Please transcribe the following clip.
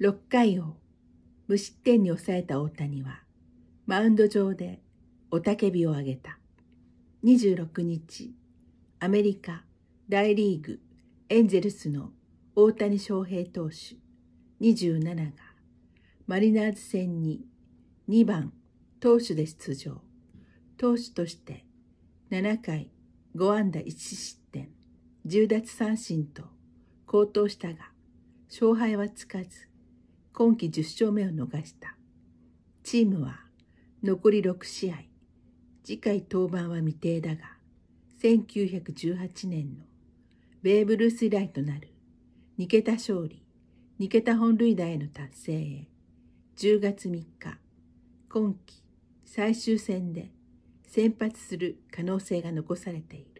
6回を無失点に抑えた大谷は、マウンド上で雄たけびを上げた。26日、アメリカ大リーグエンゼルスの大谷翔平投手27がマリナーズ戦に2番投手で出場。投手として7回5安打1失点10奪三振と好投したが勝敗はつかず今季10勝目を逃した。チームは残り6試合、次回登板は未定だが、1918年のベーブ・ルース以来となる2桁勝利、2桁本塁打への達成へ、10月3日、今季最終戦で先発する可能性が残されている。